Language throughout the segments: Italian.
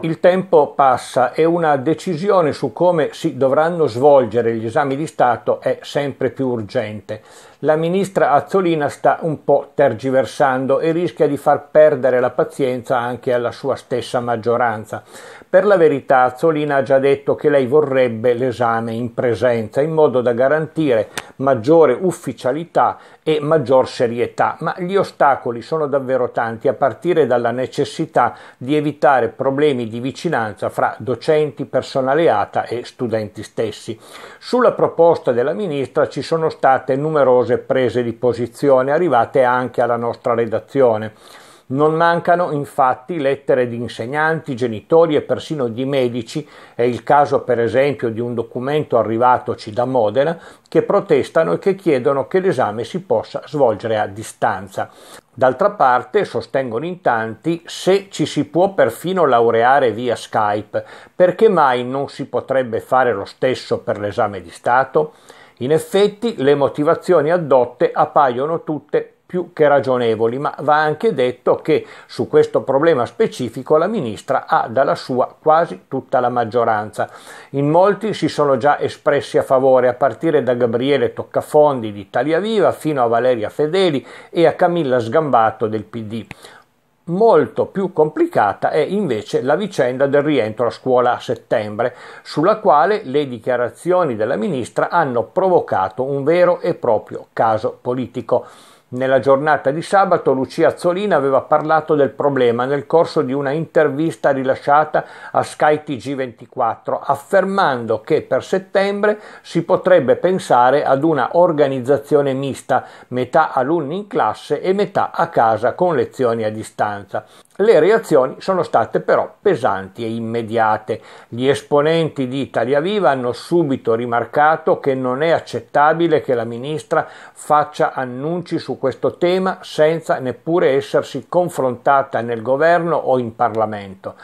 Il tempo passa e una decisione su come si dovranno svolgere gli esami di Stato è sempre più urgente. La ministra Azzolina sta un po' tergiversando e rischia di far perdere la pazienza anche alla sua stessa maggioranza. Per la verità Azzolina ha già detto che lei vorrebbe l'esame in presenza in modo da garantire maggiore ufficialità e maggior serietà, ma gli ostacoli sono davvero tanti a partire dalla necessità di evitare problemi legami di vicinanza fra docenti, personale ATA e studenti stessi. Sulla proposta della ministra ci sono state numerose prese di posizione arrivate anche alla nostra redazione. Non mancano infatti lettere di insegnanti, genitori e persino di medici, è il caso per esempio di un documento arrivatoci da Modena, che protestano e che chiedono che l'esame si possa svolgere a distanza. D'altra parte, sostengono in tanti, se ci si può perfino laureare via Skype, perché mai non si potrebbe fare lo stesso per l'esame di Stato? In effetti, le motivazioni addotte appaiono tutte più che ragionevoli, ma va anche detto che su questo problema specifico la ministra ha dalla sua quasi tutta la maggioranza. In molti si sono già espressi a favore, a partire da Gabriele Toccafondi di Italia Viva fino a Valeria Fedeli e a Camilla Sgambato del PD. Molto più complicata è invece la vicenda del rientro a scuola a settembre, sulla quale le dichiarazioni della ministra hanno provocato un vero e proprio caso politico. Nella giornata di sabato Lucia Azzolina aveva parlato del problema nel corso di una intervista rilasciata a Sky TG24, affermando che per settembre si potrebbe pensare ad una organizzazione mista, metà alunni in classe e metà a casa con lezioni a distanza. Le reazioni sono state però pesanti e immediate. Gli esponenti di Italia Viva hanno subito rimarcato che non è accettabile che la ministra faccia annunci su questo tema senza neppure essersi confrontata nel governo o in Parlamento.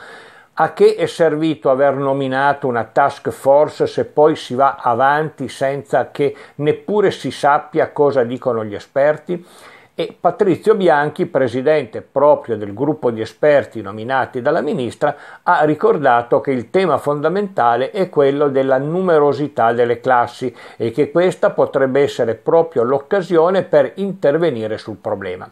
A che è servito aver nominato una task force se poi si va avanti senza che neppure si sappia cosa dicono gli esperti? e Patrizio Bianchi, presidente proprio del gruppo di esperti nominati dalla ministra, ha ricordato che il tema fondamentale è quello della numerosità delle classi e che questa potrebbe essere proprio l'occasione per intervenire sul problema.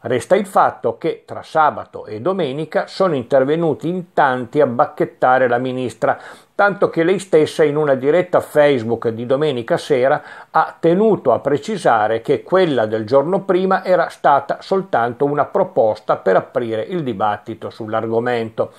Resta il fatto che tra sabato e domenica sono intervenuti in tanti a bacchettare la ministra, tanto che lei stessa in una diretta Facebook di domenica sera ha tenuto a precisare che quella del giorno prima era stata soltanto una proposta per aprire il dibattito sull'argomento.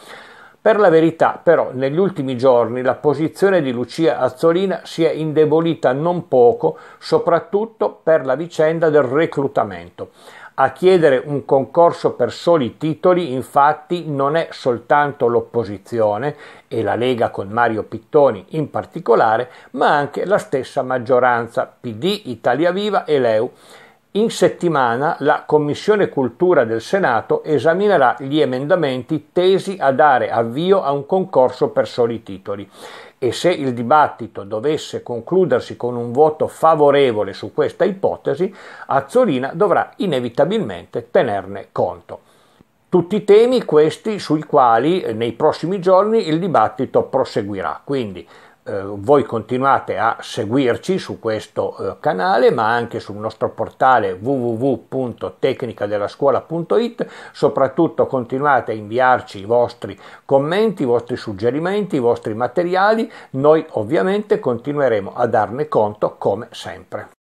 Per la verità, però, negli ultimi giorni la posizione di Lucia Azzolina si è indebolita non poco, soprattutto per la vicenda del reclutamento. A chiedere un concorso per soli titoli infatti non è soltanto l'opposizione e la Lega con Mario Pittoni in particolare, ma anche la stessa maggioranza PD, Italia Viva e Leu in settimana la Commissione Cultura del Senato esaminerà gli emendamenti tesi a dare avvio a un concorso per soli titoli e se il dibattito dovesse concludersi con un voto favorevole su questa ipotesi, Azzolina dovrà inevitabilmente tenerne conto. Tutti temi questi sui quali eh, nei prossimi giorni il dibattito proseguirà, quindi eh, voi continuate a seguirci su questo eh, canale ma anche sul nostro portale www.tecnicadellascuola.it soprattutto continuate a inviarci i vostri commenti i vostri suggerimenti i vostri materiali noi ovviamente continueremo a darne conto come sempre